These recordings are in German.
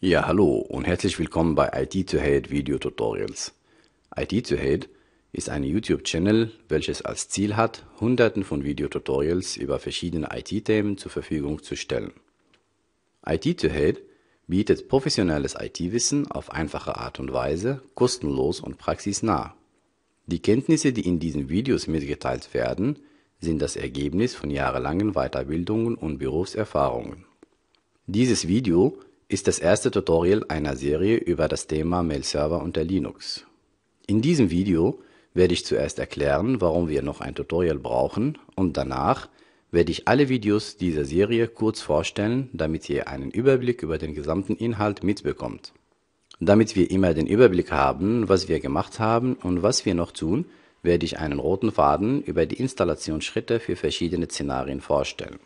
Ja, hallo und herzlich willkommen bei IT to Hate Video Tutorials. IT to Hate ist ein YouTube-Channel, welches als Ziel hat, Hunderten von Videotutorials über verschiedene IT-Themen zur Verfügung zu stellen. IT to Hate bietet professionelles IT-Wissen auf einfache Art und Weise, kostenlos und praxisnah. Die Kenntnisse, die in diesen Videos mitgeteilt werden, sind das Ergebnis von jahrelangen Weiterbildungen und Berufserfahrungen. Dieses Video ist das erste Tutorial einer Serie über das Thema Mail-Server unter Linux. In diesem Video werde ich zuerst erklären, warum wir noch ein Tutorial brauchen und danach werde ich alle Videos dieser Serie kurz vorstellen, damit ihr einen Überblick über den gesamten Inhalt mitbekommt. Damit wir immer den Überblick haben, was wir gemacht haben und was wir noch tun, werde ich einen roten Faden über die Installationsschritte für verschiedene Szenarien vorstellen.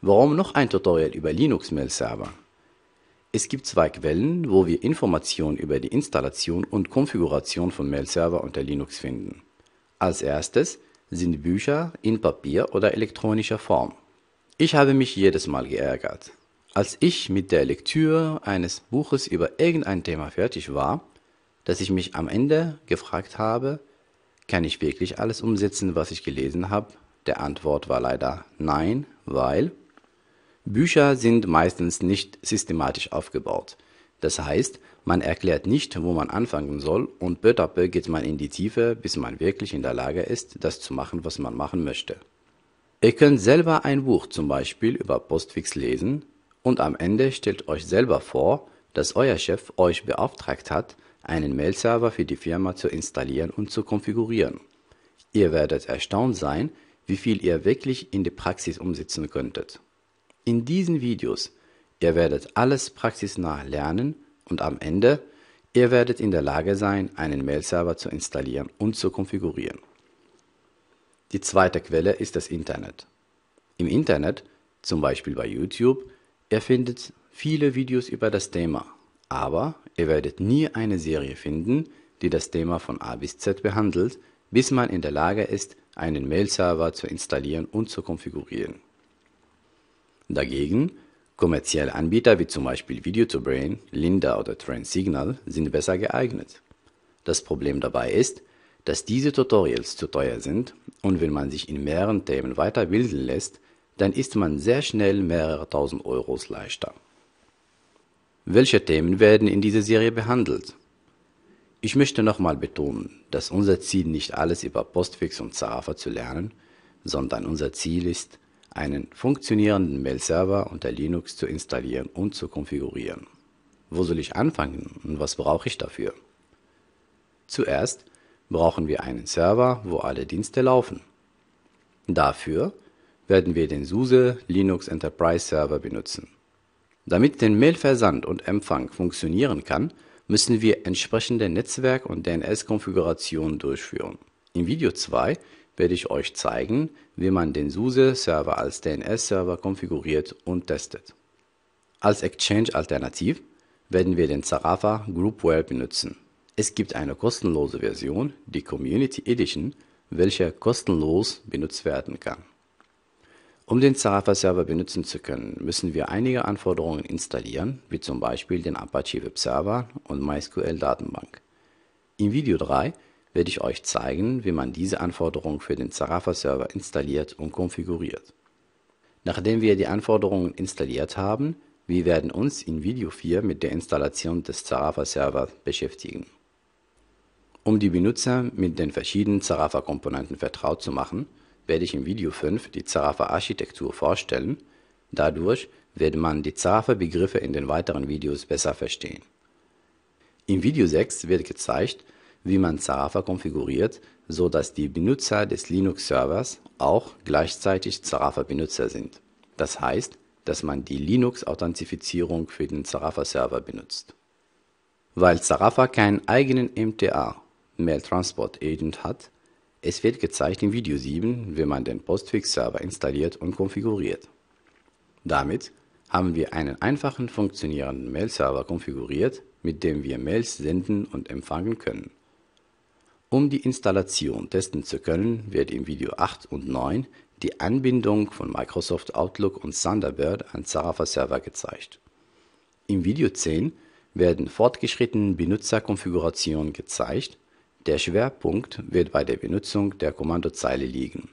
Warum noch ein Tutorial über Linux Mail Server? Es gibt zwei Quellen, wo wir Informationen über die Installation und Konfiguration von Mail-Server unter Linux finden. Als erstes sind Bücher in Papier oder elektronischer Form. Ich habe mich jedes Mal geärgert. Als ich mit der Lektüre eines Buches über irgendein Thema fertig war, dass ich mich am Ende gefragt habe, kann ich wirklich alles umsetzen, was ich gelesen habe? Der Antwort war leider nein, weil Bücher sind meistens nicht systematisch aufgebaut. Das heißt, man erklärt nicht, wo man anfangen soll und peu à peu geht man in die Tiefe, bis man wirklich in der Lage ist, das zu machen, was man machen möchte. Ihr könnt selber ein Buch zum Beispiel über Postfix lesen und am Ende stellt euch selber vor, dass euer Chef euch beauftragt hat, einen Mail-Server für die Firma zu installieren und zu konfigurieren. Ihr werdet erstaunt sein, wie viel ihr wirklich in die Praxis umsetzen könntet. In diesen Videos, ihr werdet alles praxisnah lernen und am Ende, ihr werdet in der Lage sein, einen Mail-Server zu installieren und zu konfigurieren. Die zweite Quelle ist das Internet. Im Internet, zum Beispiel bei YouTube, ihr findet viele Videos über das Thema, aber ihr werdet nie eine Serie finden, die das Thema von A bis Z behandelt, bis man in der Lage ist, einen Mail-Server zu installieren und zu konfigurieren. Dagegen kommerzielle Anbieter wie zum Beispiel Video2Brain, Lynda oder Trendsignal sind besser geeignet. Das Problem dabei ist, dass diese Tutorials zu teuer sind und wenn man sich in mehreren Themen weiterbilden lässt, dann ist man sehr schnell mehrere tausend Euros leichter. Welche Themen werden in dieser Serie behandelt? Ich möchte nochmal betonen, dass unser Ziel nicht alles über Postfix und Zarafa zu lernen, sondern unser Ziel ist, einen funktionierenden Mail-Server unter Linux zu installieren und zu konfigurieren. Wo soll ich anfangen und was brauche ich dafür? Zuerst brauchen wir einen Server, wo alle Dienste laufen. Dafür werden wir den SUSE Linux Enterprise Server benutzen. Damit der versand und Empfang funktionieren kann, müssen wir entsprechende Netzwerk- und DNS-Konfigurationen durchführen. Im Video 2 werde ich euch zeigen, wie man den SUSE-Server als DNS-Server konfiguriert und testet. Als Exchange-Alternativ werden wir den Zarafa Groupware benutzen. Es gibt eine kostenlose Version, die Community Edition, welche kostenlos benutzt werden kann. Um den Zarafa-Server benutzen zu können, müssen wir einige Anforderungen installieren, wie zum Beispiel den Apache Web Server und MySQL Datenbank. Im Video 3 werde ich euch zeigen, wie man diese Anforderung für den Zarafa Server installiert und konfiguriert. Nachdem wir die Anforderungen installiert haben, wir werden uns in Video 4 mit der Installation des Zarafa servers beschäftigen. Um die Benutzer mit den verschiedenen Zarafa Komponenten vertraut zu machen, werde ich in Video 5 die Zarafa Architektur vorstellen. Dadurch wird man die Zarafa Begriffe in den weiteren Videos besser verstehen. In Video 6 wird gezeigt, wie man Zarafa konfiguriert, so dass die Benutzer des Linux-Servers auch gleichzeitig Zarafa-Benutzer sind. Das heißt, dass man die Linux-Authentifizierung für den Zarafa-Server benutzt. Weil Zarafa keinen eigenen MTA, Mail Transport Agent, hat, es wird gezeigt in Video 7, wie man den Postfix-Server installiert und konfiguriert. Damit haben wir einen einfachen funktionierenden Mail-Server konfiguriert, mit dem wir Mails senden und empfangen können. Um die Installation testen zu können, wird im Video 8 und 9 die Anbindung von Microsoft Outlook und Thunderbird an Zarafa Server gezeigt. Im Video 10 werden fortgeschrittene Benutzerkonfigurationen gezeigt. Der Schwerpunkt wird bei der Benutzung der Kommandozeile liegen.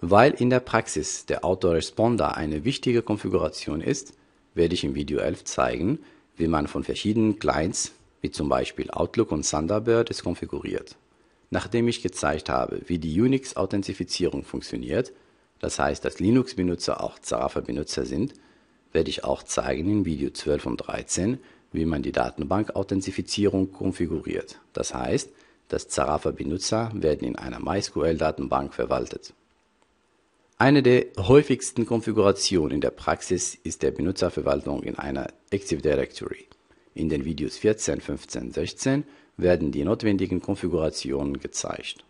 Weil in der Praxis der Autoresponder eine wichtige Konfiguration ist, werde ich im Video 11 zeigen, wie man von verschiedenen Clients wie zum Beispiel Outlook und Thunderbird, ist konfiguriert. Nachdem ich gezeigt habe, wie die Unix-Authentifizierung funktioniert, das heißt, dass Linux-Benutzer auch Zarafa-Benutzer sind, werde ich auch zeigen in Video 12 und 13, wie man die Datenbank-Authentifizierung konfiguriert. Das heißt, dass Zarafa-Benutzer werden in einer MySQL-Datenbank verwaltet. Eine der häufigsten Konfigurationen in der Praxis ist der Benutzerverwaltung in einer Active Directory. In den Videos 14, 15, 16 werden die notwendigen Konfigurationen gezeigt.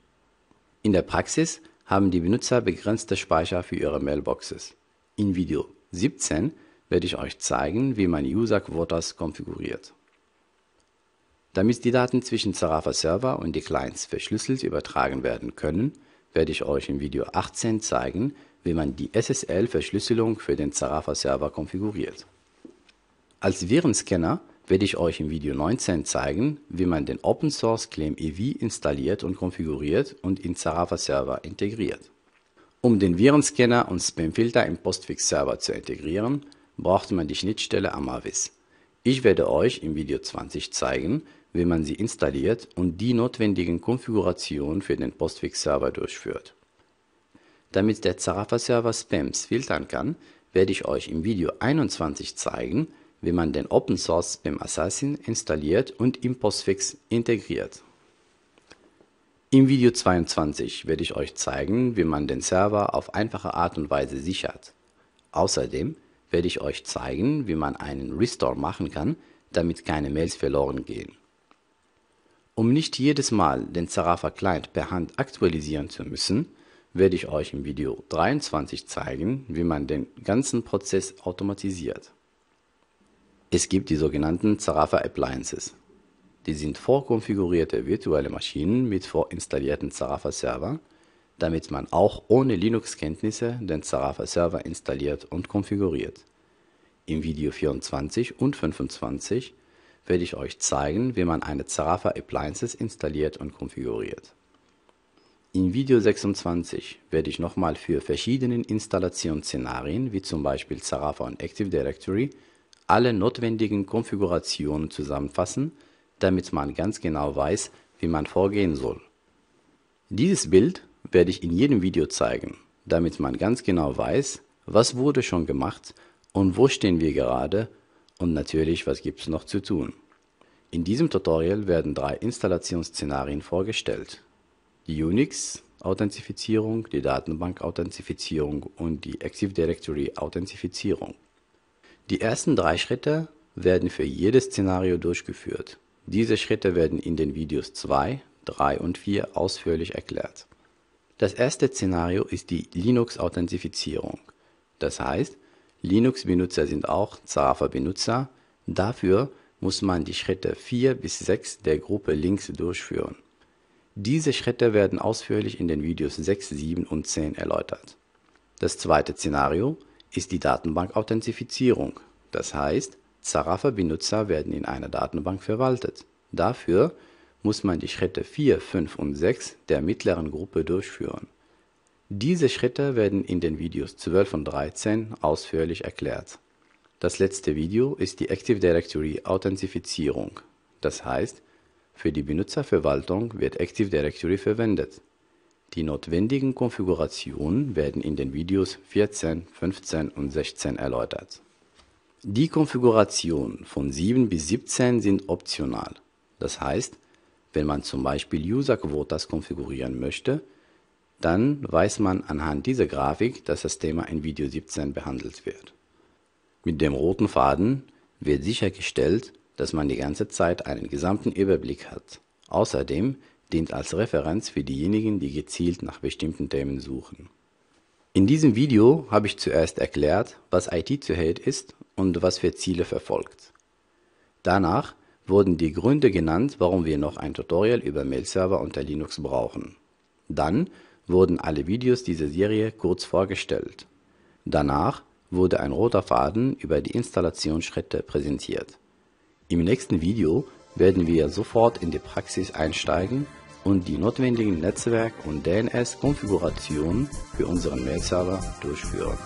In der Praxis haben die Benutzer begrenzte Speicher für ihre Mailboxes. In Video 17 werde ich euch zeigen, wie man User-Quotas konfiguriert. Damit die Daten zwischen Zarafa Server und die Clients verschlüsselt übertragen werden können, werde ich euch in Video 18 zeigen, wie man die SSL-Verschlüsselung für den Zarafa Server konfiguriert. Als Virenscanner werde ich euch im Video 19 zeigen, wie man den Open Source Claim EV installiert und konfiguriert und in Zarafa Server integriert. Um den Virenscanner und Spamfilter im Postfix Server zu integrieren, braucht man die Schnittstelle Amavis. Ich werde euch im Video 20 zeigen, wie man sie installiert und die notwendigen Konfigurationen für den Postfix Server durchführt. Damit der Zarafa Server Spams filtern kann, werde ich euch im Video 21 zeigen, wie man den Open Source beim Assassin installiert und im Postfix integriert. Im Video 22 werde ich euch zeigen, wie man den Server auf einfache Art und Weise sichert. Außerdem werde ich euch zeigen, wie man einen Restore machen kann, damit keine Mails verloren gehen. Um nicht jedes Mal den Zarafa Client per Hand aktualisieren zu müssen, werde ich euch im Video 23 zeigen, wie man den ganzen Prozess automatisiert. Es gibt die sogenannten Zarafa Appliances. Die sind vorkonfigurierte virtuelle Maschinen mit vorinstallierten Zarafa Server, damit man auch ohne Linux-Kenntnisse den Zarafa Server installiert und konfiguriert. Im Video 24 und 25 werde ich euch zeigen, wie man eine Zarafa Appliances installiert und konfiguriert. In Video 26 werde ich nochmal für verschiedene Installationsszenarien wie zum Beispiel Zarafa und Active Directory alle notwendigen Konfigurationen zusammenfassen, damit man ganz genau weiß, wie man vorgehen soll. Dieses Bild werde ich in jedem Video zeigen, damit man ganz genau weiß, was wurde schon gemacht und wo stehen wir gerade und natürlich, was gibt es noch zu tun. In diesem Tutorial werden drei Installationsszenarien vorgestellt. Die Unix-Authentifizierung, die Datenbank-Authentifizierung und die Active Directory-Authentifizierung. Die ersten drei Schritte werden für jedes Szenario durchgeführt. Diese Schritte werden in den Videos 2, 3 und 4 ausführlich erklärt. Das erste Szenario ist die Linux-Authentifizierung. Das heißt, Linux-Benutzer sind auch Zarafa-Benutzer. Dafür muss man die Schritte 4 bis 6 der Gruppe links durchführen. Diese Schritte werden ausführlich in den Videos 6, 7 und 10 erläutert. Das zweite Szenario ist, ist die Datenbank-Authentifizierung. Das heißt, Zarafa-Benutzer werden in einer Datenbank verwaltet. Dafür muss man die Schritte 4, 5 und 6 der mittleren Gruppe durchführen. Diese Schritte werden in den Videos 12 und 13 ausführlich erklärt. Das letzte Video ist die Active Directory Authentifizierung. Das heißt, für die Benutzerverwaltung wird Active Directory verwendet. Die notwendigen Konfigurationen werden in den Videos 14, 15 und 16 erläutert. Die Konfigurationen von 7 bis 17 sind optional. Das heißt, wenn man zum Beispiel User Quotas konfigurieren möchte, dann weiß man anhand dieser Grafik, dass das Thema in Video 17 behandelt wird. Mit dem roten Faden wird sichergestellt, dass man die ganze Zeit einen gesamten Überblick hat. Außerdem dient als Referenz für diejenigen, die gezielt nach bestimmten Themen suchen. In diesem Video habe ich zuerst erklärt, was IT-Sicherheit ist und was für Ziele verfolgt. Danach wurden die Gründe genannt, warum wir noch ein Tutorial über Mail-Server unter Linux brauchen. Dann wurden alle Videos dieser Serie kurz vorgestellt. Danach wurde ein roter Faden über die Installationsschritte präsentiert. Im nächsten Video werden wir sofort in die Praxis einsteigen und die notwendigen Netzwerk- und DNS-Konfigurationen für unseren Mail-Server durchführen.